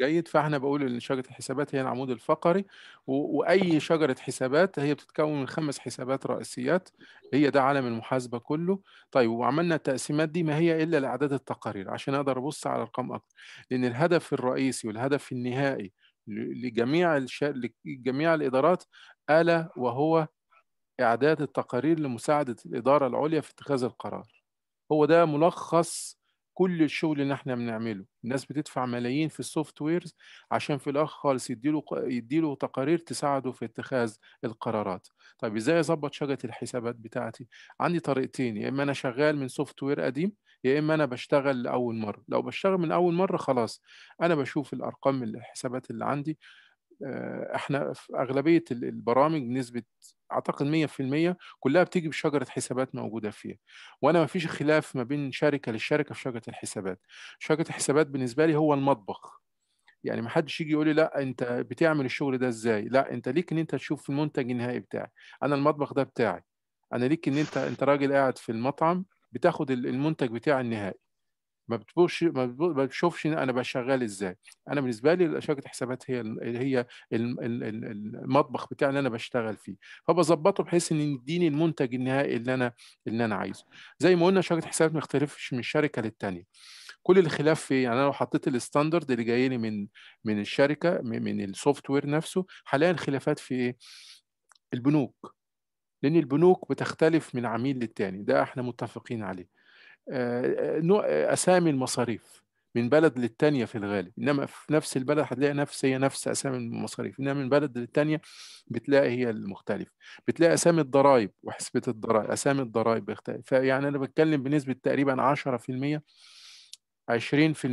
جيد فاحنا بقول ان شجره الحسابات هي العمود الفقري واي شجره حسابات هي بتتكون من خمس حسابات رئيسيات هي ده عالم المحاسبه كله طيب وعملنا التقسيمات دي ما هي الا لاعداد التقارير عشان اقدر ابص على ارقام اكتر لان الهدف الرئيسي والهدف النهائي لجميع الش... لجميع الادارات الا وهو اعداد التقارير لمساعده الاداره العليا في اتخاذ القرار هو ده ملخص كل الشغل اللي احنا بنعمله الناس بتدفع ملايين في السوفت ويرز عشان في الاخر خالص يديله يديله تقارير تساعده في اتخاذ القرارات طيب ازاي اظبط شجره الحسابات بتاعتي عندي طريقتين يا اما انا شغال من سوفت وير قديم يا اما انا بشتغل لاول مره لو بشتغل من اول مره خلاص انا بشوف الارقام الحسابات اللي عندي آه، احنا في اغلبيه البرامج نسبه اعتقد 100% كلها بتيجي بشجره حسابات موجوده فيها وانا ما فيش خلاف ما بين شركه للشركه في شجره الحسابات شجره الحسابات بالنسبه لي هو المطبخ يعني ما حدش يجي يقول لي لا انت بتعمل الشغل ده ازاي لا انت ليك ان انت تشوف المنتج النهائي بتاعي انا المطبخ ده بتاعي انا ليك ان انت انت راجل قاعد في المطعم بتاخد المنتج بتاعي النهائي ما بتبوش ما بتشوفش انا بشغال ازاي انا بالنسبه لي شبكه حسابات هي هي المطبخ بتاعي اللي انا بشتغل فيه فبظبطه بحيث ان يديني المنتج النهائي اللي انا اللي انا عايزه زي ما قلنا شبكه حسابات ما يختلفش من شركه للتانيه كل الخلاف في إيه؟ يعني انا لو حطيت الستاندرد اللي جاي لي من من الشركه من السوفت وير نفسه حاليا خلافات في ايه البنوك لان البنوك بتختلف من عميل للتاني ده احنا متفقين عليه آه، آه، آه، اسامي المصاريف من بلد للتانية في الغالب إنما في نفس البلد هتلاقي نفس هي نفس أسامي المصاريف إنما من بلد للتانية بتلاقي هي المختلفة بتلاقي أسامي الضرائب وحسبة الضرائب أسامي الضرائب بيختلف فيعني أنا بتكلم بنسبة تقريبا 10% 20%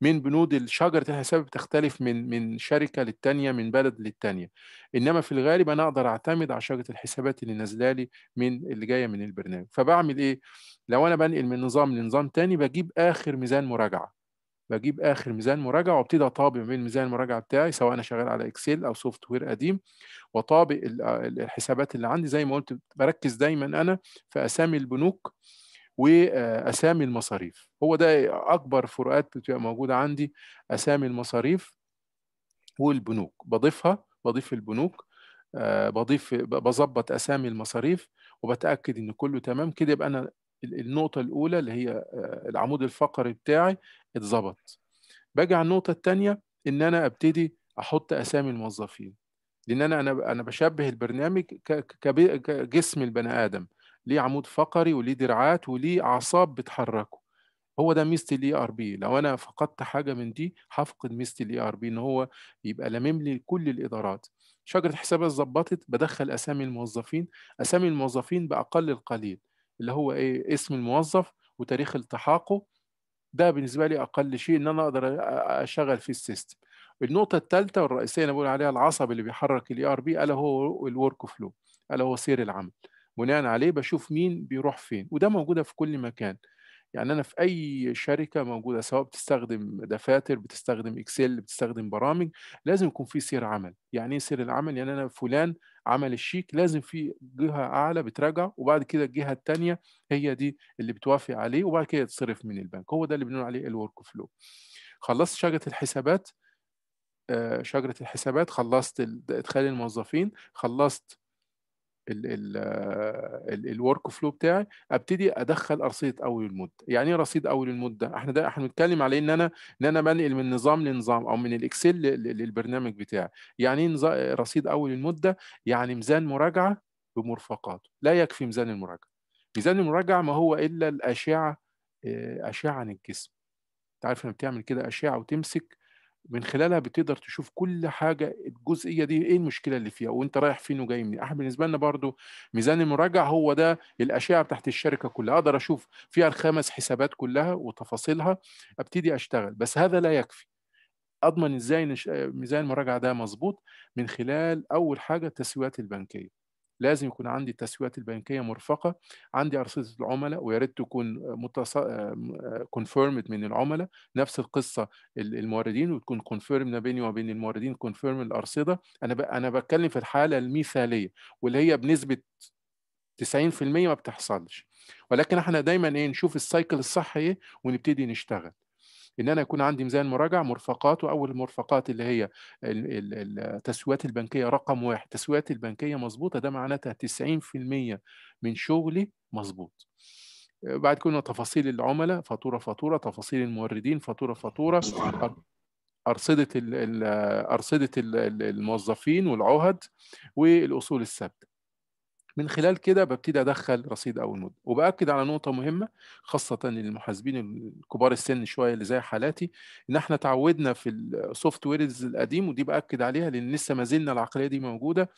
من بنود الشجر الحساب بتختلف من من شركه للتانيه من بلد للتانيه انما في الغالب انا اقدر اعتمد على شجره الحسابات اللي نازله لي من اللي جايه من البرنامج فبعمل ايه لو انا بنقل من نظام لنظام تاني بجيب اخر ميزان مراجعه بجيب اخر ميزان مراجعه وابتدي اطابق بين ميزان المراجعه بتاعي سواء انا شغال على اكسل او سوفت وير قديم واطابق الحسابات اللي عندي زي ما قلت بركز دايما انا في اسامي البنوك واسامي المصاريف هو ده اكبر فروقات بتبقى موجوده عندي اسامي المصاريف والبنوك بضيفها بضيف البنوك آه، بضيف بظبط اسامي المصاريف وبتاكد ان كله تمام كده يبقى انا النقطه الاولى اللي هي آه، العمود الفقري بتاعي اتظبط باجي على النقطه الثانيه ان انا ابتدي احط اسامي الموظفين لان انا انا انا بشبه البرنامج كجسم البني ادم ليه عمود فقري وليه دراعات وليه اعصاب بتحركه هو ده ميزه الاي ار e بي لو انا فقدت حاجه من دي هفقد ميزه الاي ار e بي ان هو يبقى لامم لي كل الادارات شجره حسابات ظبطت بدخل اسامي الموظفين اسامي الموظفين باقل القليل اللي هو ايه اسم الموظف وتاريخ التحاقه ده بالنسبه لي اقل شيء ان انا اقدر اشغل في السيستم النقطه الثالثه والرئيسيه انا بقول عليها العصب اللي بيحرك الاي ار e بي الا هو الورك فلو الا هو سير العمل بناء عليه بشوف مين بيروح فين وده موجوده في كل مكان يعني انا في اي شركه موجوده سواء بتستخدم دفاتر بتستخدم اكسل بتستخدم برامج لازم يكون في سير عمل يعني ايه سير العمل يعني انا فلان عمل الشيك لازم في جهه اعلى بتراجع وبعد كده الجهه الثانيه هي دي اللي بتوافق عليه وبعد كده يتصرف من البنك هو ده اللي بنقول عليه الورك فلو خلصت شجره الحسابات آه، شجره الحسابات خلصت ادخال الموظفين خلصت الورك فلو بتاعي ابتدي ادخل رصيد اول المده يعني ايه رصيد اول المده احنا ده احنا بنتكلم عليه إيه؟ ان انا ان انا بنقل من نظام لنظام او من الاكسل للبرنامج بتاعي يعني ايه رصيد اول المده يعني ميزان مراجعه بمرفقاته لا يكفي ميزان المراجعه ميزان المراجعه ما هو الا الاشعه آه، اشعه عن الجسم انت عارف لما بتعمل كده اشعه وتمسك من خلالها بتقدر تشوف كل حاجه الجزئيه دي ايه المشكله اللي فيها وانت رايح فين وجاي منين احنا بالنسبه لنا برضو ميزان المراجعه هو ده الاشعه بتاعت الشركه كلها اقدر اشوف فيها الخمس حسابات كلها وتفاصيلها ابتدي اشتغل بس هذا لا يكفي اضمن ازاي ميزان المراجعه ده مظبوط من خلال اول حاجه التسويات البنكيه لازم يكون عندي التسويقات البنكيه مرفقه عندي ارصده العملاء ويا ريت تكون متص... كونفيرمد آه، من العملاء نفس القصه الموردين وتكون كونفيرم ما بيني وما بين الموردين كونفيرم الارصده انا ب... انا بتكلم في الحاله المثاليه واللي هي بنسبه 90% ما بتحصلش ولكن احنا دايما ايه نشوف السايكل الصح ايه ونبتدي نشتغل ان انا يكون عندي ميزان مراجع مرفقات واول المرفقات اللي هي التسويات البنكيه رقم واحد التسويات البنكيه مظبوطه ده معناتها 90% من شغلي مظبوط بعد كنا تفاصيل العملاء فاتوره فاتوره تفاصيل الموردين فاتوره فاتوره ارصده ارصده الموظفين والعهد والاصول الثابته من خلال كده ببتدي ادخل رصيد اول مده وباكد على نقطه مهمه خاصه للمحاسبين الكبار السن شويه اللي زي حالاتي ان احنا تعودنا في السوفت ويرز القديم ودي باكد عليها لان لسه ما زلنا العقليه دي موجوده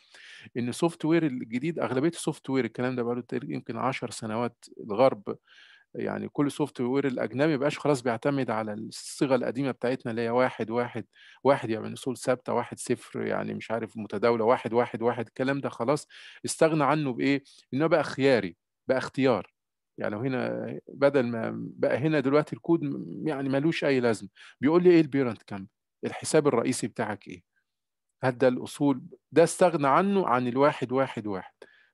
ان السوفت وير الجديد اغلبيه السوفت وير الكلام ده بقاله يمكن 10 سنوات الغرب يعني كل سوفت وير الاجنبي بقاش خلاص بيعتمد على الصيغه القديمه بتاعتنا اللي هي واحد واحد واحد يعني اصول ثابته واحد صفر يعني مش عارف متداوله واحد واحد واحد الكلام ده خلاص استغنى عنه بايه؟ انه بقى خياري بقى اختيار يعني هنا بدل ما بقى هنا دلوقتي الكود يعني ملوش اي لازمه بيقول لي ايه البيرنت كام؟ الحساب الرئيسي بتاعك ايه هل ده الاصول ده استغنى عنه عن الواحد واحد واحد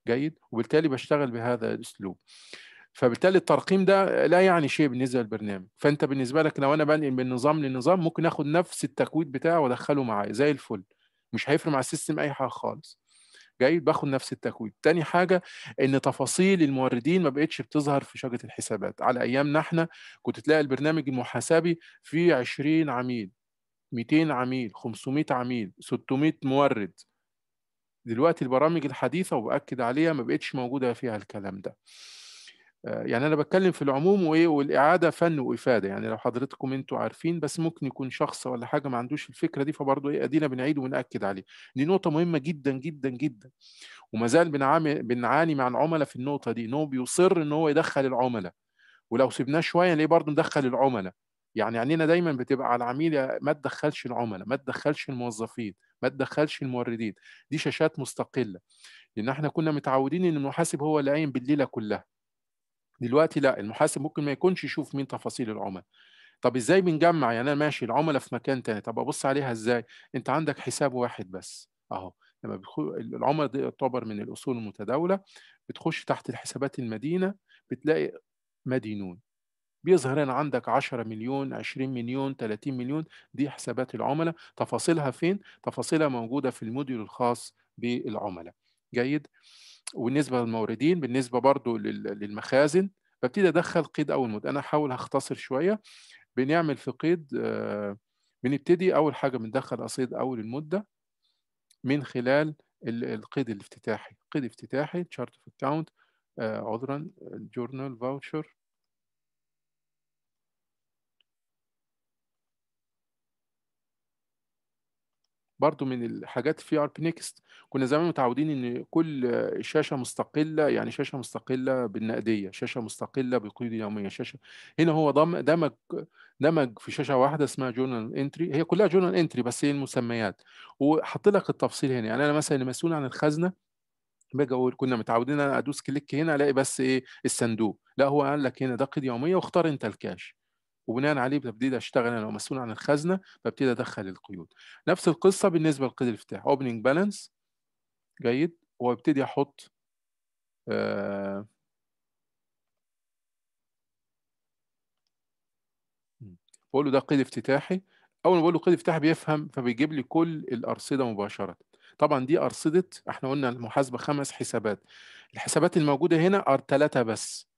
جيد وبالتالي بشتغل بهذا الاسلوب فبالتالي الترقيم ده لا يعني شيء بالنسبه للبرنامج فانت بالنسبه لك لو انا بنقل من نظام لنظام ممكن اخد نفس التكويت بتاعه وادخله معايا زي الفل مش هيفرق مع السيستم اي حاجه خالص جاي باخد نفس التكويت تاني حاجة ان تفاصيل الموردين ما بقتش بتظهر في شجرة الحسابات على ايامنا احنا كنت تلاقي البرنامج المحاسبي فيه 20 عميل 200 عميل 500 عميل 600 مورد دلوقتي البرامج الحديثة وبأكد عليها ما بقتش موجودة فيها الكلام ده آه، يعني انا بتكلم في العموم وايه والاعاده فن وافاده يعني لو حضرتكم انتوا عارفين بس ممكن يكون شخص ولا حاجه ما عندوش الفكره دي فبرضه ايه ادينا بنعيد وبناكد عليه دي نقطه مهمه جدا جدا جدا وما زال بنعاني مع العملاء في النقطه دي ان هو بيصر ان هو يدخل العملاء ولو سيبناه شويه نلاقيه برضه مدخل العملاء يعني عينينا دايما بتبقى على العميل ما تدخلش العملاء ما تدخلش الموظفين ما تدخلش الموردين دي شاشات مستقله لان احنا كنا متعودين ان المحاسب هو اللي قايم بالليله كلها دلوقتي لا المحاسب ممكن ما يكونش يشوف مين تفاصيل العملاء طب ازاي بنجمع يعني انا ماشي العملاء في مكان تاني طب ابص عليها ازاي انت عندك حساب واحد بس اهو لما العملاء دي يعتبر من الاصول المتداوله بتخش تحت الحسابات المدينه بتلاقي مدينون بيظهر هنا عندك 10 مليون 20 مليون 30 مليون دي حسابات العملاء تفاصيلها فين تفاصيلها موجوده في الموديول الخاص بالعملاء جيد وبالنسبه للموردين بالنسبه برضو للمخازن ببتدي ادخل قيد اول مود انا هحاول هختصر شويه بنعمل في قيد آه، بنبتدي اول حاجه بندخل قصيد اول المده من خلال القيد الافتتاحي قيد افتتاحي تشارت اوف account آه، عذرا الجورنال فاوتشر برضو من الحاجات في ار بي نيكست كنا زمان متعودين ان كل شاشه مستقله يعني شاشه مستقله بالنقديه شاشه مستقله بالقيود اليوميه شاشه هنا هو دمج دمج في شاشه واحده اسمها جورنال انتري هي كلها جورنال انتري بس هي المسميات وحط لك التفصيل هنا يعني انا مثلا المسؤول مسؤول عن الخزنه باجي اقول كنا متعودين انا ادوس كليك هنا الاقي بس ايه الصندوق لا هو قال لك هنا ده قيد يوميه واختار انت الكاش وبناء عليه ببتدي اشتغل انا مسؤول عن الخزنه ببتدي ادخل القيود نفس القصه بالنسبه لقيد الافتتاح اوبننج بالانس جيد وابتدي احط آه بقول له ده قيد افتتاحي اول ما بقول له قيد افتتاحي بيفهم فبيجيب لي كل الارصده مباشره طبعا دي ارصده احنا قلنا المحاسبه خمس حسابات الحسابات الموجوده هنا ار ثلاثه بس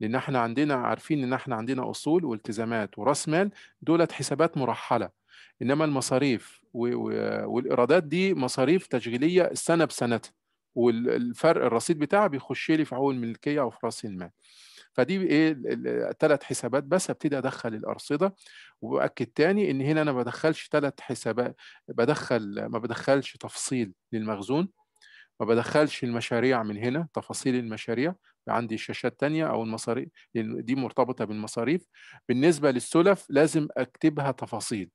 لان احنا عندنا عارفين ان احنا عندنا اصول والتزامات وراس مال دولت حسابات مرحله انما المصاريف والايرادات دي مصاريف تشغيليه السنه بسنتها والفرق الرصيد بتاعها بيخش لي في عون الملكيه او في راس المال فدي ايه ثلاث حسابات بس ابتدي ادخل الارصده وباكد تاني ان هنا انا ما بدخلش ثلاث حسابات بدخل ما بدخلش تفصيل للمخزون ما بدخلش المشاريع من هنا تفاصيل المشاريع عندي شاشات تانية أو المصاريف دي مرتبطة بالمصاريف بالنسبة للسلف لازم أكتبها تفاصيل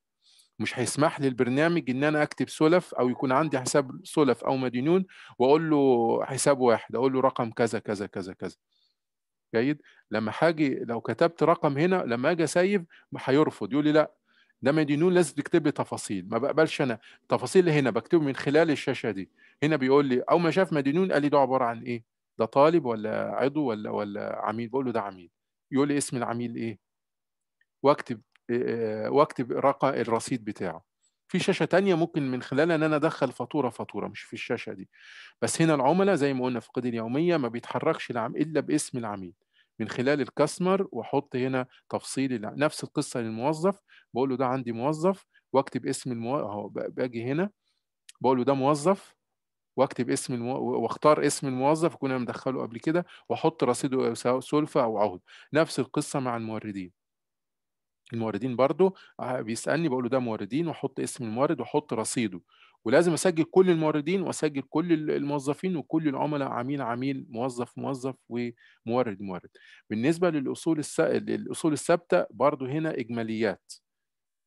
مش هيسمح لي البرنامج ان انا اكتب سلف او يكون عندي حساب سلف او مدينون واقول له حساب واحد اقول له رقم كذا كذا كذا كذا جيد لما هاجي لو كتبت رقم هنا لما اجي اسيف هيرفض يقول لي لا لما يدينون لازم تكتب لي تفاصيل ما بقبلش انا التفاصيل اللي هنا بكتبه من خلال الشاشه دي هنا بيقول لي اول ما شاف مدينون قال لي ده عباره عن ايه ده طالب ولا عضو ولا ولا عميل بقول له ده عميل يقول لي اسم العميل ايه واكتب واكتب رقم الرصيد بتاعه في شاشة تانية ممكن من خلالها ان انا ادخل فاتورة فاتورة مش في الشاشة دي بس هنا العملاء زي ما قلنا في القيد اليومية ما بيتحركش العم الا باسم العميل من خلال الكاستمر واحط هنا تفصيل نفس القصه للموظف بقول له ده عندي موظف واكتب اسم المو... اهو باجي هنا بقول له ده موظف واكتب اسم المو... واختار اسم الموظف كنا مدخله قبل كده واحط رصيده سلفه او عهد نفس القصه مع الموردين الموردين برضو آه، بيسالني بقول له ده موردين واحط اسم المورد واحط رصيده ولازم اسجل كل الموردين واسجل كل الموظفين وكل العملاء عميل عميل موظف موظف ومورد مورد بالنسبه للاصول الس... الاصول الثابته برضو هنا اجماليات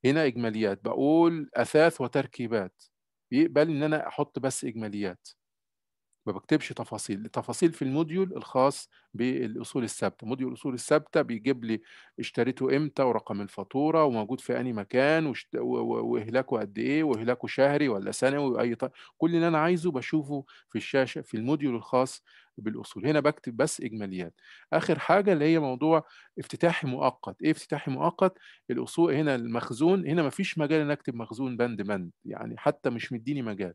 هنا اجماليات بقول اثاث وتركيبات يقبل ان انا احط بس اجماليات ما بكتبش تفاصيل التفاصيل في الموديول الخاص بالاصول الثابته موديول الاصول الثابته بيجيب لي اشتريته امتى ورقم الفاتوره وموجود في انهي مكان وشت... و... و... واهلاكه قد ايه واهلاكه شهري ولا سنوي واي ط... كل اللي انا عايزه بشوفه في الشاشه في الموديول الخاص بالاصول هنا بكتب بس اجماليات اخر حاجه اللي هي موضوع افتتاحي مؤقت ايه افتتاحي مؤقت الاصول هنا المخزون هنا مفيش مجال ان اكتب مخزون بند بند يعني حتى مش مديني مجال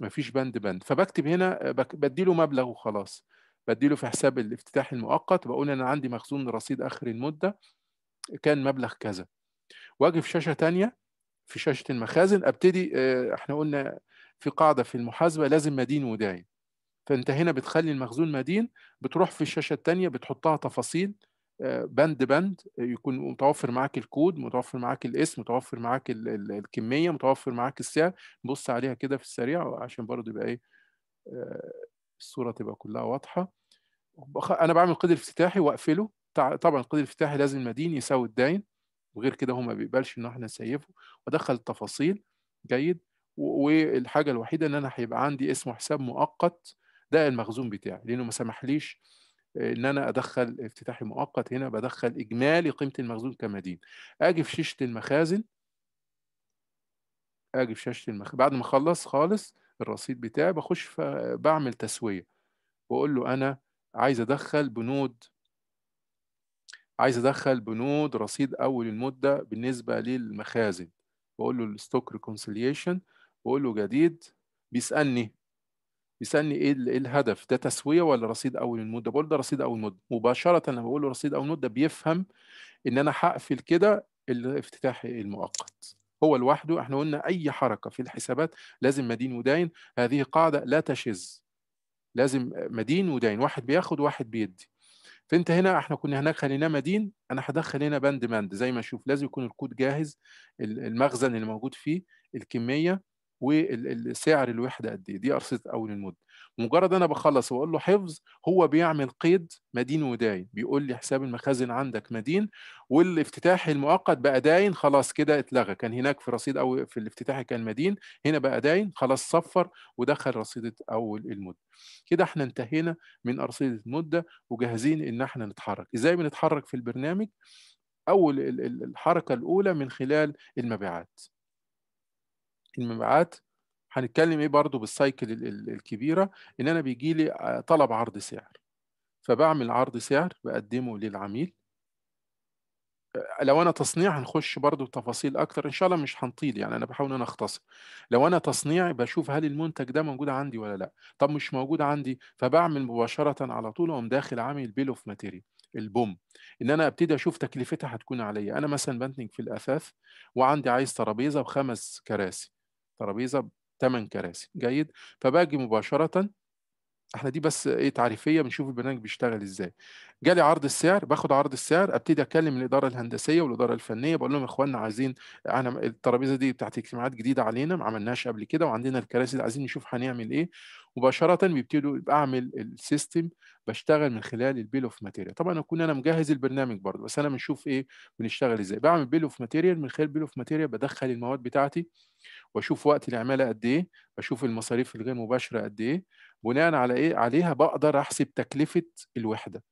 مفيش بند بند فبكتب هنا بديله مبلغ وخلاص بديله في حساب الافتتاح المؤقت بقول انا عندي مخزون رصيد اخر المده كان مبلغ كذا واجي في شاشه ثانيه في شاشه المخازن ابتدي آه، احنا قلنا في قاعده في المحاسبه لازم مدين وداين فانت هنا بتخلي المخزون مدين بتروح في الشاشه الثانيه بتحطها تفاصيل بند بند يكون متوفر معاك الكود متوفر معاك الاسم متوفر معاك الكميه متوفر معاك السعر بص عليها كده في السريع عشان برضه يبقى ايه آه، الصوره تبقى كلها واضحه انا بعمل قيد الافتتاحي واقفله طبعا القيد الافتتاحي لازم المدين يساوي الداين وغير كده هو ما بيقبلش ان احنا نسيفه وادخل التفاصيل جيد والحاجه الوحيده ان انا هيبقى عندي اسم حساب مؤقت ده المخزون بتاعي لانه ما سمحليش ان انا ادخل افتتاحي مؤقت هنا بدخل اجمالي قيمه المخزون كمدين اجي في شاشه المخازن اجي في شاشه المخ... بعد ما اخلص خالص الرصيد بتاعي بخش بعمل تسويه بقول له انا عايز ادخل بنود عايز ادخل بنود رصيد اول المده بالنسبه للمخازن بقول له الستوك ريكونسيليشن بقول له جديد بيسالني يسالني ايه ايه الهدف ده تسويه ولا رصيد اول المده بقول ده رصيد اول مده مباشره لما بقول له رصيد اول مده بيفهم ان انا هقفل كده الافتتاح المؤقت هو لوحده احنا قلنا اي حركه في الحسابات لازم مدين وداين هذه قاعده لا تشذ لازم مدين وداين واحد بياخد واحد بيدي فانت هنا احنا كنا هناك خليناه مدين انا هدخل هنا بند مند زي ما اشوف لازم يكون الكود جاهز المخزن اللي موجود فيه الكميه وسعر الوحده قد ايه دي ارصده اول المده مجرد انا بخلص واقول له حفظ هو بيعمل قيد مدين وداين بيقول لي حساب المخازن عندك مدين والافتتاح المؤقت بقى داين خلاص كده اتلغى كان هناك في رصيد او في الافتتاح كان مدين هنا بقى داين خلاص صفر ودخل رصيدة اول المده كده احنا انتهينا من ارصده المده وجاهزين ان احنا نتحرك ازاي بنتحرك في البرنامج اول الحركه الاولى من خلال المبيعات المبيعات هنتكلم ايه برضو بالسايكل الكبيره ان انا بيجي لي آه، طلب عرض سعر فبعمل عرض سعر بقدمه للعميل آه، لو انا تصنيع هنخش برضو تفاصيل اكتر ان شاء الله مش هنطيل يعني انا بحاول ان انا اختصر لو انا تصنيع بشوف هل المنتج ده موجود عندي ولا لا طب مش موجود عندي فبعمل مباشره على طول اقوم داخل عامل بيل اوف ماتيري البوم ان انا ابتدي اشوف تكلفتها هتكون عليا انا مثلا بنتج في الاثاث وعندي عايز ترابيزه وخمس كراسي ترابيزه ثمان كراسي جيد فباجي مباشره احنا دي بس ايه تعريفيه بنشوف البرنامج بيشتغل ازاي جالي عرض السعر باخد عرض السعر ابتدي اكلم الاداره الهندسيه والاداره الفنيه بقول لهم يا اخوانا عايزين انا الترابيزه دي بتاعت اجتماعات جديده علينا ما عملناهاش قبل كده وعندنا الكراسي دي عايزين نشوف هنعمل ايه مباشره بيبتدوا اعمل السيستم بشتغل من خلال البيل اوف ماتيريال طبعا اكون انا مجهز البرنامج برضه بس انا بنشوف ايه بنشتغل ازاي بعمل بيل اوف ماتيريال من خلال بيل اوف ماتيريال بدخل المواد بتاعتي واشوف وقت العماله قد ايه بشوف المصاريف الغير مباشره قد ايه بناء على ايه عليها بقدر احسب تكلفه الوحده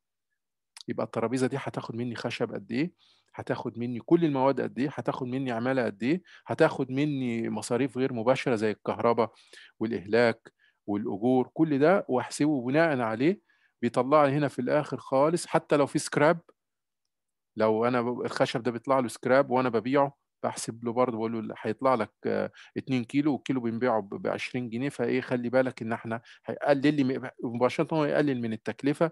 يبقى الترابيزه دي هتاخد مني خشب قد ايه هتاخد مني كل المواد قد ايه هتاخد مني عماله قد ايه هتاخد مني مصاريف غير مباشره زي الكهرباء والاهلاك والاجور كل ده واحسبه بناء عليه بيطلع لي هنا في الاخر خالص حتى لو في سكراب لو انا الخشب ده بيطلع له سكراب وانا ببيعه بحسب له برضه بقول له هيطلع لك 2 كيلو والكيلو بنبيعه ب 20 جنيه فايه خلي بالك ان احنا هيقلل لي مباشره هو يقلل من التكلفه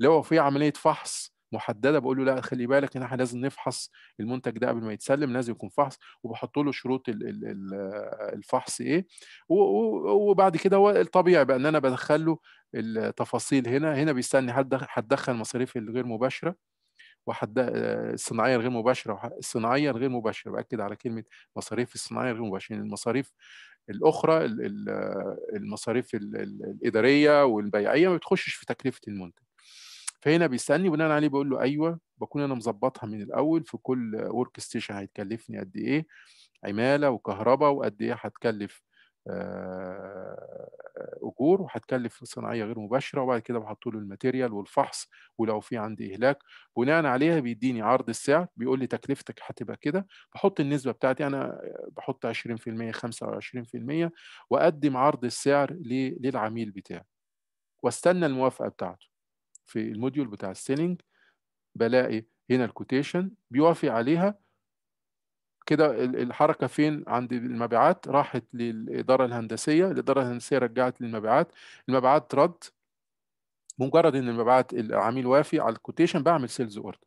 لو في عمليه فحص محدده بقول له لا خلي بالك ان احنا لازم نفحص المنتج ده قبل ما يتسلم لازم يكون فحص وبحط له شروط الفحص ايه وبعد كده هو الطبيعي بقى ان انا بدخل له التفاصيل هنا هنا بيستني هتدخل مصاريف الغير مباشره وحد الصناعيه الغير مباشره الصناعيه الغير مباشره باكد على كلمه مصاريف الصناعيه الغير مباشره يعني المصاريف الاخرى المصاريف الاداريه والبيعيه ما بتخشش في تكلفه المنتج فهنا بيسالني بناء عليه بقول له ايوه بكون انا مظبطها من الاول في كل ورك ستيشن هيتكلفني قد ايه عماله وكهرباء وقد ايه هتكلف آه، اجور وهتكلف صناعيه غير مباشره وبعد كده بحط له الماتيريال والفحص ولو في عندي اهلاك بناء عليها بيديني عرض السعر بيقول لي تكلفتك هتبقى كده بحط النسبه بتاعتي انا بحط 20% 25% واقدم عرض السعر للعميل بتاعي واستنى الموافقه بتاعته في الموديول بتاع السيلينج بلاقي هنا الكوتيشن بيوافي عليها كده الحركه فين عند المبيعات راحت للاداره الهندسيه الاداره الهندسيه رجعت للمبيعات المبيعات رد مجرد ان المبيعات العميل وافي على الكوتيشن بعمل سيلز اوردر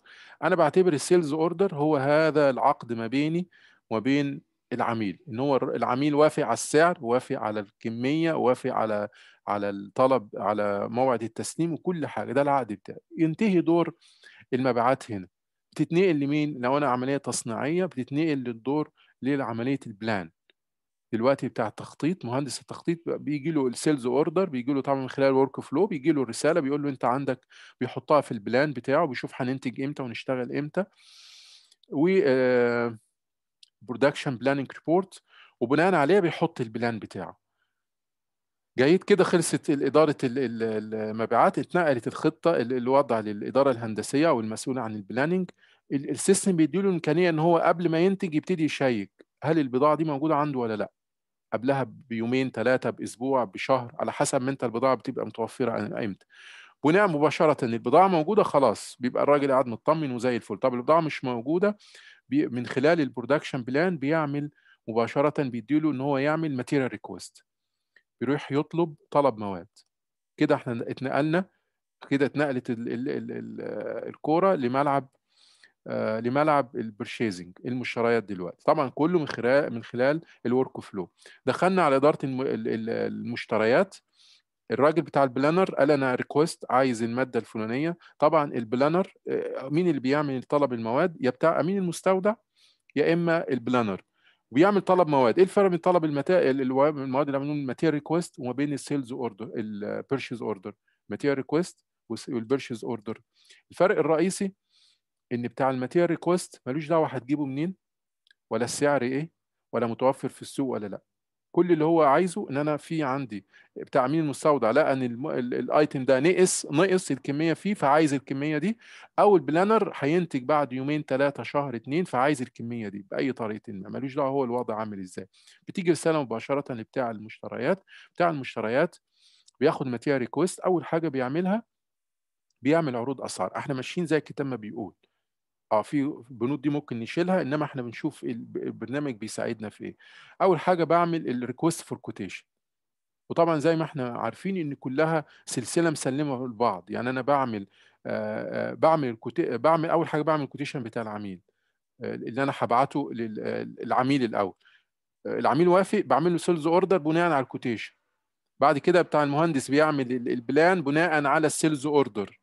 انا بعتبر السيلز اوردر هو هذا العقد ما بيني وبين العميل ان هو العميل وافق على السعر وافق على الكميه وافق على على الطلب على موعد التسليم وكل حاجه ده العقد بتاعي ينتهي دور المبيعات هنا بتتنقل لمين لو انا عمليه تصنيعيه بتتنقل للدور لعمليه البلان دلوقتي بتاع التخطيط مهندس التخطيط بيجي له السيلز اوردر بيجي له طبعا من خلال الورك فلو بيجي له الرساله بيقول له انت عندك بيحطها في البلان بتاعه بيشوف هننتج امتى ونشتغل امتى و آه برودكشن بلاننج ريبورت وبناء عليه بيحط البلان بتاعه جيد كده خلصت إدارة المبيعات اتنقلت الخطة الوضع للإدارة الهندسية أو المسؤولة عن البلاننج السيستم بيديله الإمكانية إن هو قبل ما ينتج يبتدي يشيك هل البضاعة دي موجودة عنده ولا لأ قبلها بيومين ثلاثة بأسبوع بشهر على حسب ما أنت البضاعة بتبقى متوفرة إمتى بناء مباشرة البضاعة موجودة خلاص بيبقى الراجل قاعد مطمن وزي الفل طب البضاعة مش موجودة من خلال البرودكشن بلان بيعمل مباشره بيديله ان هو يعمل ماتيريال ريكوست بيروح يطلب طلب مواد كده احنا اتنقلنا كده اتنقلت الكوره لملعب آه لملعب البرشيزنج المشتريات دلوقتي طبعا كله من خلال من خلال الورك فلو دخلنا على اداره المشتريات الراجل بتاع البلانر قال انا ريكوست عايز الماده الفلانيه طبعا البلانر آه، مين اللي بيعمل طلب المواد يا بتاع امين المستودع يا اما البلانر وبيعمل طلب مواد ايه الفرق بين طلب المتا... المواد اللي عملوه الماتيريال ريكوست وما بين السيلز اوردر البيرشيز اوردر ماتيريال ريكوست والبيرشيز اوردر الفرق الرئيسي ان بتاع الماتيريال ريكوست ملوش دعوه هتجيبه منين ولا السعر ايه ولا متوفر في السوق ولا لا كل اللي هو عايزه ان انا في عندي تعميل مستودع لقى ان الايتم ده نقص نقص الكميه فيه فعايز الكميه دي او البلانر هينتج بعد يومين ثلاثه شهر اثنين فعايز الكميه دي باي طريقه ما ملوش دعوه هو الوضع عامل ازاي بتيجي رساله مباشره لبتاع المشتريات بتاع المشتريات بياخد ماتيريال ريكويست اول حاجه بيعملها بيعمل عروض اسعار احنا ماشيين زي الكتاب ما بيقول اه في بنود دي ممكن نشيلها انما احنا بنشوف البرنامج بيساعدنا في ايه اول حاجه بعمل الريكوست فور كوتيشن وطبعا زي ما احنا عارفين ان كلها سلسله مسلمه لبعض يعني انا بعمل آه, آه، بعمل بعمل اول حاجه بعمل الكوتيشن بتاع العميل آه اللي انا هبعته للعميل آه، الاول آه العميل وافق بعمل له سيلز اوردر بناء على الكوتيشن بعد كده بتاع المهندس بيعمل البلان بناء على السيلز اوردر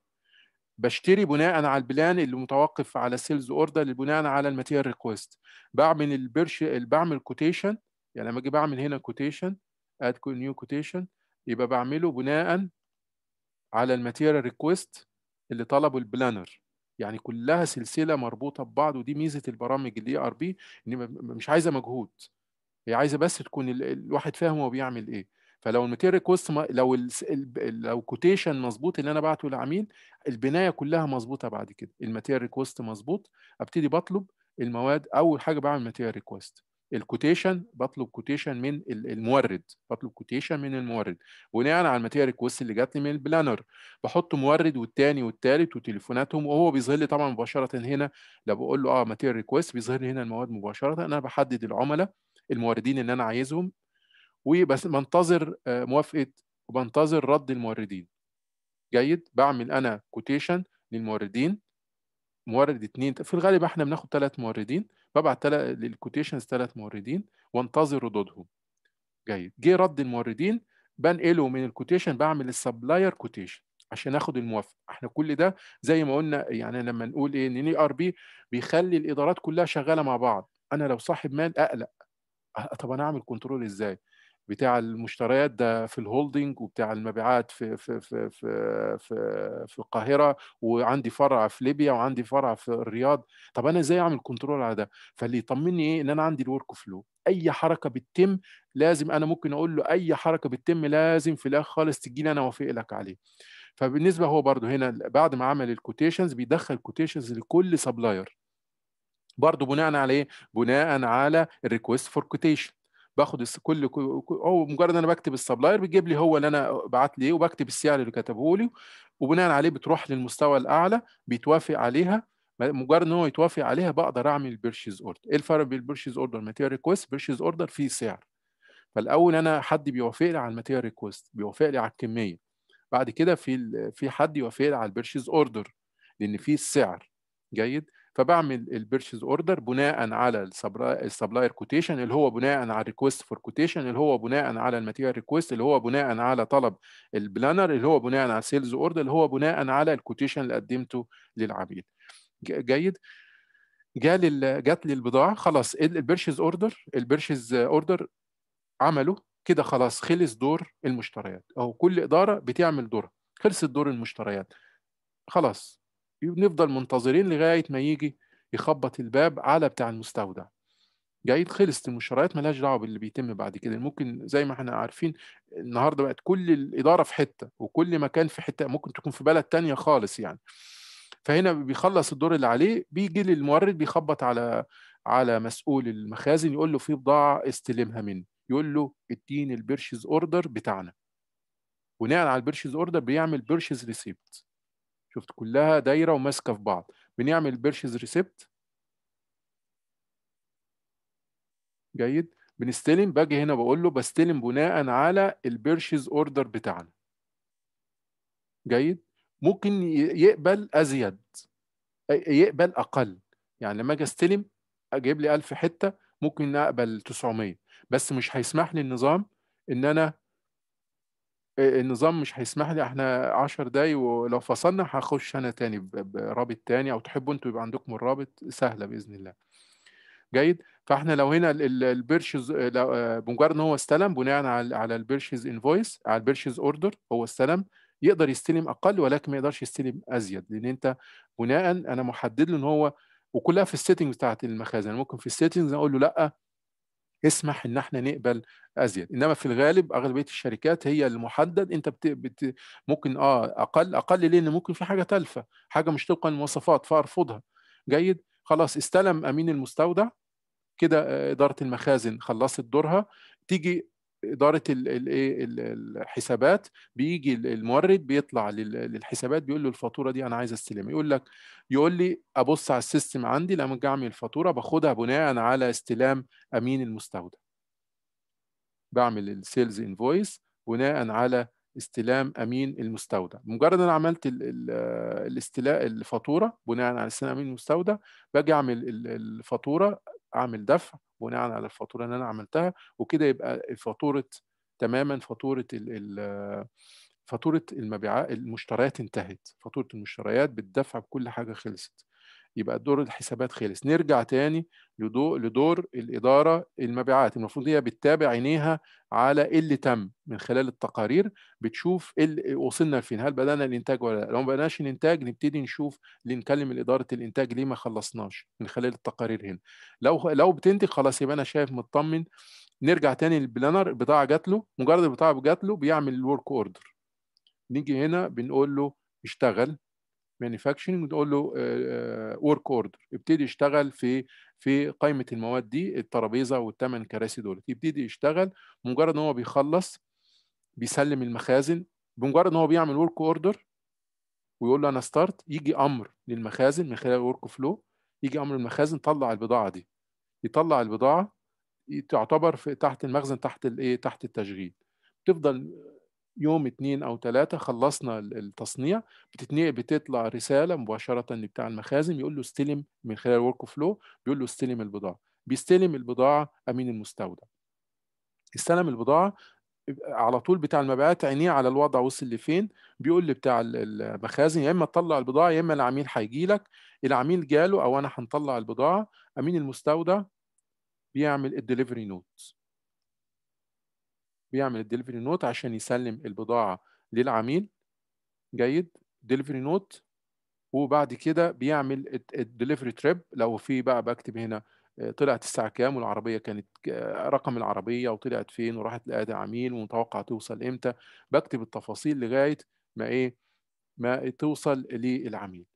بشتري بناء على البلان اللي متوقف على سيلز اوردر اللي بناء على الماتيريال ريكويست بعمل البرش بعمل كوتيشن يعني لما اجي بعمل هنا كوتيشن اد نيو كوتيشن يبقى بعمله بناء على الماتيريال ريكويست اللي طلبه البلانر يعني كلها سلسله مربوطه ببعض ودي ميزه البرامج الاي ار e بي ان مش عايزه مجهود هي عايزه بس تكون الواحد فاهم هو بيعمل ايه فلو الميتير ريكوست لو ال لو كوتيشن مظبوط اللي انا بعته للعميل البنايه كلها مظبوطه بعد كده الماتير ريكوست مظبوط ابتدي بطلب المواد اول حاجه بعمل ماتير ريكوست الكوتيشن بطلب كوتيشن من المورد بطلب كوتيشن من المورد بناء على الماتيريال ريكوست اللي جات لي من البلانر بحط مورد والتاني والتالت وتليفوناتهم وهو بيظهر لي طبعا مباشره هنا لو بقول له اه ماتيريال ريكوست بيظهر لي هنا المواد مباشره انا بحدد العملاء الموردين اللي انا عايزهم وبس بنتظر آه، موافقه وبنتظر رد الموردين جيد بعمل انا كوتيشن للموردين مورد اتنين في الغالب احنا بناخد ثلاث موردين ببعت للكوتيشنز ثلاث موردين وانتظر ردودهم جيد جه رد الموردين بنقله من الكوتيشن بعمل السبلاير كوتيشن عشان اخد الموافقه احنا كل ده زي ما قلنا يعني لما نقول ايه ان ار بي بيخلي الادارات كلها شغاله مع بعض انا لو صاحب مال اقلق طب انا اعمل كنترول ازاي بتاع المشتريات ده في الهولدنج وبتاع المبيعات في في في في في, في القاهره وعندي فرع في ليبيا وعندي فرع في الرياض طب انا ازاي اعمل كنترول على ده فاللي يطمني ايه ان انا عندي الورك فلو اي حركه بتتم لازم انا ممكن اقول له اي حركه بتتم لازم في الاخر خالص تجي لي انا وافق لك عليه فبالنسبه هو برضه هنا بعد ما عمل الكوتيشنز بيدخل كوتيشنز لكل سبلاير برضه بناء على ايه بناء على الريكوست فور كوتيشن باخد كل او مجرد انا بكتب السبلاير بيجيب لي هو اللي انا بعت لي إيه وبكتب السعر اللي كتبه لي وبناء عليه بتروح للمستوى الاعلى بيتوافق عليها مجرد ان هو يتوافق عليها بقدر اعمل بيرشيز اوردر ايه الفرق بين البيرشيز اوردر والماتيريال ريكويست بيرشيز اوردر فيه سعر فالاول انا حد بيوافق لي على الماتيريال ريكويست بيوافق لي على الكميه بعد كده في في حد يوافق لي على البيرشيز اوردر لان فيه السعر جيد فبعمل البيرشز اوردر بناء على السبلاير كوتيشن اللي هو بناء على الريكوست فور كوتيشن اللي هو بناء على الماتيريال ريكوست اللي هو بناء على طلب البلانر اللي هو بناء على السيلز اوردر اللي هو بناء على الكوتيشن اللي قدمته للعميل جيد جال جات لي البضاعه خلاص البيرشز اوردر البيرشز اوردر عمله كده خلاص خلص دور المشتريات او كل اداره بتعمل دورها خلصت دور المشتريات خلاص نفضل منتظرين لغايه ما يجي يخبط الباب على بتاع المستودع جايد خلصت المشتريات ملهاش دعوه باللي بيتم بعد كده ممكن زي ما احنا عارفين النهارده بقت كل الاداره في حته وكل مكان في حته ممكن تكون في بلد تانية خالص يعني فهنا بيخلص الدور اللي عليه بيجي للمورد بيخبط على على مسؤول المخازن يقول له في بضاعه استلمها مني يقول له اديني البيرشيز اوردر بتاعنا بناء على البيرشيز اوردر بيعمل بيرشيز ريسيبت شفت كلها دايره وماسكه في بعض بنعمل بيرشيز ريسبت جيد بنستلم باجي هنا بقول له بستلم بناء على البيرشيز اوردر بتاعنا جيد ممكن يقبل ازيد يقبل اقل يعني لما اجي استلم اجيب لي 1000 حته ممكن اقبل 900 بس مش هيسمح لي النظام ان انا النظام مش هيسمح لي احنا 10 دقايق ولو فصلنا هخش انا تاني برابط تاني او تحبوا انتوا يبقى عندكم الرابط سهله باذن الله جيد فاحنا لو هنا البيرشز بمجرد ان هو استلم بناء على البيرشز انفويس على البيرشز اوردر هو استلم يقدر يستلم اقل ولكن ما يقدرش يستلم ازيد لان انت بناء انا محدد له ان هو وكلها في السيتنج بتاعت المخازن ممكن في السيتنجز اقول له لا اسمح ان احنا نقبل ازيد انما في الغالب اغلبيه الشركات هي المحدد انت بت... بت... ممكن اه اقل اقل ليه ان ممكن في حاجه تالفه حاجه مش طبقا للمواصفات فارفضها جيد خلاص استلم امين المستودع كده آه، اداره المخازن خلصت دورها تيجي اداره الايه الحسابات بيجي المورد بيطلع للحسابات بيقول له الفاتوره دي انا عايز استلمها يقول لك يقول لي ابص على السيستم عندي لما اجي اعمل الفاتوره باخدها بناء على استلام امين المستودع بعمل السيلز انفويس بناء على استلام امين المستودع مجرد انا عملت الاستلاء الفاتوره بناء على استلام امين المستودع باجي اعمل الفاتوره اعمل دفع بناء على الفاتوره اللي انا عملتها وكده يبقى فاتوره تماما فاتوره فاتوره المبيعات المشتريات انتهت فاتوره المشتريات بالدفع بكل حاجه خلصت يبقى دور الحسابات خلص نرجع تاني لدور, لدور الإدارة المبيعات المفروض هي بتتابع عينيها على إيه اللي تم من خلال التقارير بتشوف إيه اللي وصلنا لفين هل بدأنا الإنتاج ولا لا لو ما بدأناش الإنتاج نبتدي نشوف نكلم الإدارة الإنتاج ليه ما خلصناش من خلال التقارير هنا لو لو بتنتج خلاص يبقى أنا شايف مطمن نرجع تاني للبلانر البضاعة جات له مجرد البضاعة جات له بيعمل الورك أوردر نيجي هنا بنقول له اشتغل مانيفاكتشرنج وتقول له ورك اوردر ابتدي اشتغل في في قائمه المواد دي الترابيزه والثمان كراسي دول يبتدي يشتغل مجرد ان هو بيخلص بيسلم المخازن بمجرد ان هو بيعمل ورك اوردر ويقول له انا ستارت يجي امر للمخازن من خلال ورك فلو يجي امر المخازن طلع البضاعه دي يطلع البضاعه تعتبر في تحت المخزن تحت الايه تحت التشغيل تفضل يوم اتنين او ثلاثة خلصنا التصنيع بتتنقل بتطلع رسالة مباشرة لبتاع المخازن يقول له استلم من خلال ورك فلو بيقول له استلم البضاعة بيستلم البضاعة امين المستودع استلم البضاعة على طول بتاع المبيعات عينيه على الوضع وصل لفين بيقول لبتاع المخازن يا اما تطلع البضاعه يا اما العميل هيجي لك العميل جاله او انا هنطلع البضاعه امين المستودع بيعمل الدليفري نوت بيعمل الدليفري نوت عشان يسلم البضاعة للعميل جيد دليفري نوت وبعد كده بيعمل الدليفري تريب لو في بقى بكتب هنا آه، طلعت الساعة كام والعربية كانت آه، رقم العربية وطلعت فين وراحت لادى عميل ومتوقع توصل امتى بكتب التفاصيل لغاية ما ايه ما توصل للعميل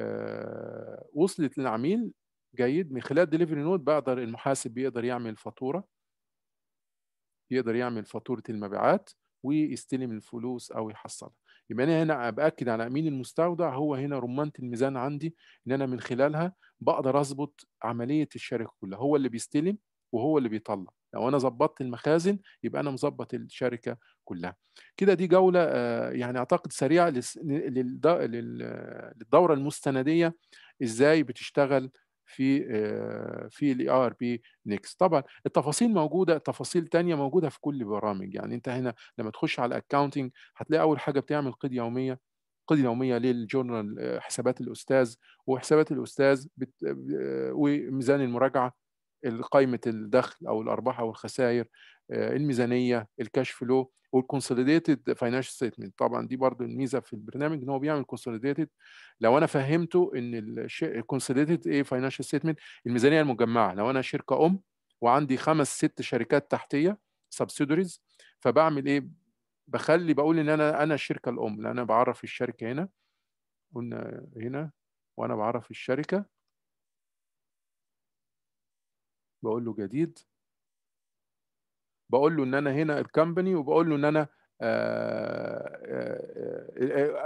آه، وصلت للعميل جيد من خلال دليفري نوت بقدر المحاسب بيقدر يعمل فاتورة يقدر يعمل فاتوره المبيعات ويستلم الفلوس او يحصلها يبقى انا هنا باكد على مين المستودع هو هنا رمانه الميزان عندي ان انا من خلالها بقدر اظبط عمليه الشركه كلها هو اللي بيستلم وهو اللي بيطلع لو انا ظبطت المخازن يبقى انا مظبط الشركه كلها كده دي جوله آه، يعني اعتقد سريعه للدوره المستنديه ازاي بتشتغل في آه، في الاي ار بي نيكس طبعا التفاصيل موجوده تفاصيل تانية موجوده في كل برامج يعني انت هنا لما تخش على الاكونتنج هتلاقي اول حاجه بتعمل قيد يوميه قيد يوميه للجورنال آه، حسابات الاستاذ وحسابات الاستاذ آه، وميزان المراجعه قائمه الدخل او الارباح او الخسائر آه، الميزانيه الكاش فلو والكونسوليديتد فاينانشال ستيتمنت طبعا دي برضو الميزه في البرنامج ان هو بيعمل كونسوليديتد لو انا فهمته ان الكونسوليديتد ايه فاينانشال ستيتمنت الميزانيه المجمعه لو انا شركه ام وعندي خمس ست شركات تحتيه سبسيدوريز فبعمل ايه بخلي بقول ان انا انا الشركه الام لان انا بعرف الشركه هنا قلنا هنا وانا بعرف الشركه بقول له جديد بقول له ان انا هنا الكمباني وبقول له ان انا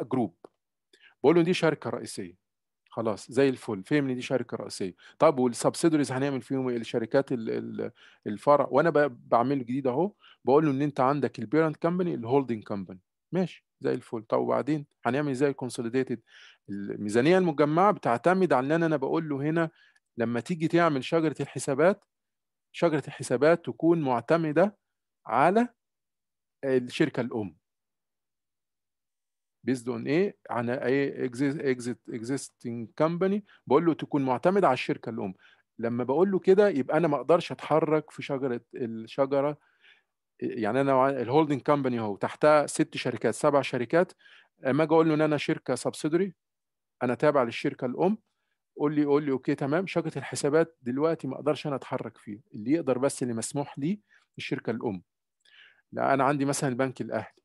جروب آه، آه، آه، بقول له دي شركه رئيسيه خلاص زي الفل فهمني ان دي شركه رئيسيه طب والسبسيدريز هنعمل فيهم ايه الشركات الفرع وانا بعمله جديد اهو بقول له ان انت عندك البيرنت كمباني الهولدنج كمباني ماشي زي الفل طب وبعدين هنعمل ازاي الكونسوليديتد الميزانيه المجمعه بتعتمد على ان انا بقول له هنا لما تيجي تعمل شجرة الحسابات شجرة الحسابات تكون معتمدة على الشركة الأم بيزد اون ايه على ايه اكزيست اكزيستنج كمباني بقول له تكون معتمده على الشركه الام لما بقول له كده يبقى انا ما اقدرش اتحرك في شجره الشجره يعني انا الهولدنج كمباني اهو تحتها ست شركات سبع شركات اما اجي اقول له ان انا شركه سبسيدري انا تابع للشركه الام قول لي قول لي اوكي تمام شجره الحسابات دلوقتي ما اقدرش انا اتحرك فيها اللي يقدر بس اللي مسموح لي الشركه الام لا انا عندي مثلا البنك الاهلي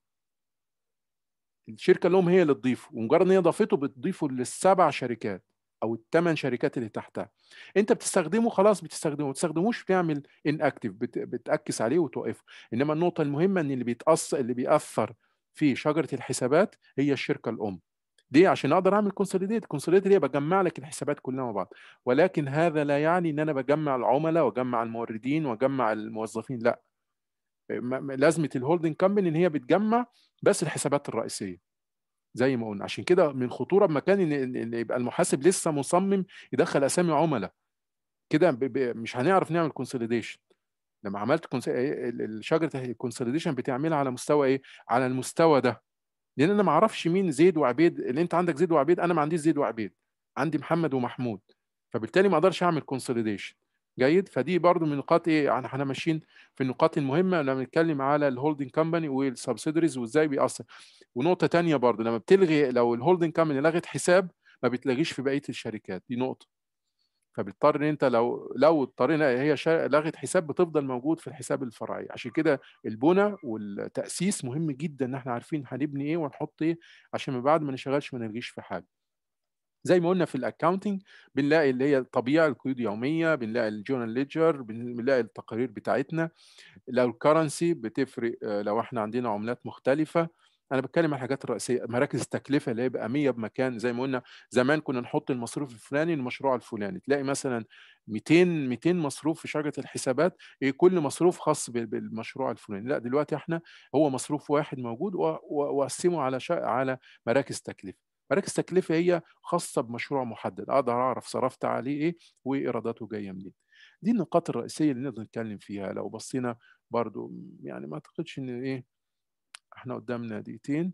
الشركه الام هي اللي تضيفه ومجرد ان هي ضافته بتضيفه للسبع شركات او الثمان شركات اللي تحتها انت بتستخدمه خلاص بتستخدمه ما بتستخدموش بتعمل ان اكتف بتاكس عليه وتوقفه انما النقطه المهمه ان اللي بيتاثر اللي بيأثر في شجره الحسابات هي الشركه الام دي عشان اقدر اعمل كونسوليديت كونسوليديت هي بجمع لك الحسابات كلها مع بعض ولكن هذا لا يعني ان انا بجمع العملاء واجمع الموردين واجمع الموظفين لا لازمه الهولدنج كامباني ان هي بتجمع بس الحسابات الرئيسيه زي ما قلنا عشان كده من خطوره بمكان ان يبقى المحاسب لسه مصمم يدخل اسامي عملاء كده مش هنعرف نعمل كونسوليديشن لما عملت شجره الكونسوليديشن بتعملها على مستوى ايه على المستوى ده لان انا ما اعرفش مين زيد وعبيد اللي انت عندك زيد وعبيد انا ما عنديش زيد وعبيد عندي محمد ومحمود فبالتالي ما اقدرش اعمل كونسوليديشن جيد فدي برضو من نقاط ايه يعني احنا ماشيين في النقاط المهمه لما بنتكلم على الهولدنج كمباني والسبسيدريز وازاي بيأثر ونقطه تانية برضو لما بتلغي لو الهولدنج كمباني لغت حساب ما بتلغيش في بقيه الشركات دي نقطه فبيضطر ان انت لو لو اضطرينا هي لغت حساب بتفضل موجود في الحساب الفرعي عشان كده البنى والتاسيس مهم جدا ان احنا عارفين هنبني ايه ونحط ايه عشان بعد ما نشغلش ما نلغيش في حاجه زي ما قلنا في الاكونتنج بنلاقي اللي هي الطبيعه القيود اليوميه بنلاقي الجورنال ليدجر بنلاقي التقارير بتاعتنا لو الكرنسي بتفرق آه، لو احنا عندنا عملات مختلفه انا بتكلم على الحاجات الرئيسيه مراكز التكلفه اللي هي بقى 100 بمكان زي ما قلنا زمان كنا نحط المصروف الفلاني المشروع الفلاني تلاقي مثلا 200 200 مصروف في شجره الحسابات إيه كل مصروف خاص بالمشروع الفلاني لا دلوقتي احنا هو مصروف واحد موجود وقسمه على على مراكز تكلفه مراكز تكلفه هي خاصه بمشروع محدد اقدر اعرف صرفت عليه ايه وايراداته جايه منين دي النقاط الرئيسيه اللي نقدر نتكلم فيها لو بصينا برضو يعني ما اعتقدش ان ايه احنا قدامنا دقيقتين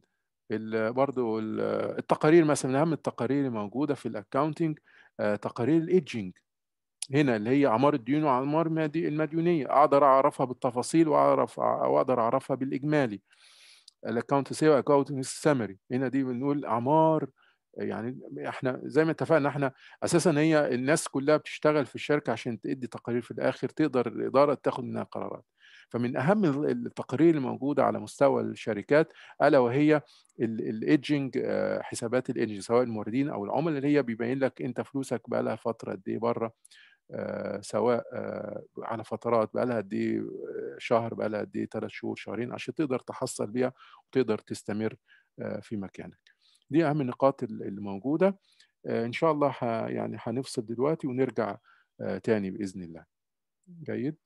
برضه التقارير مثلا من اهم التقارير الموجوده موجوده في الاكونتنج آه، تقارير الايدجنج هنا اللي هي اعمار الديون واعمار المديونيه اقدر اعرفها بالتفاصيل واعرف واقدر اعرفها بالاجمالي الاكونت سي اكونت سامري هنا دي بنقول اعمار يعني احنا زي ما اتفقنا احنا اساسا هي الناس كلها بتشتغل في الشركه عشان تدي تقارير في الاخر تقدر الاداره تاخد منها قرارات فمن اهم التقارير الموجوده على مستوى الشركات الا وهي الايدجنج آه، حسابات الايدجنج سواء الموردين او العملاء اللي هي بيبين لك انت فلوسك بقى لها فتره قد ايه بره آه، سواء آه، على فترات بقى لها قد ايه شهر بقى لها قد ايه ثلاث شهور شهرين عشان تقدر تحصل بيها وتقدر تستمر في مكانك. دي اهم النقاط اللي موجوده ان شاء الله يعني هنفصل دلوقتي ونرجع تاني باذن الله. جيد؟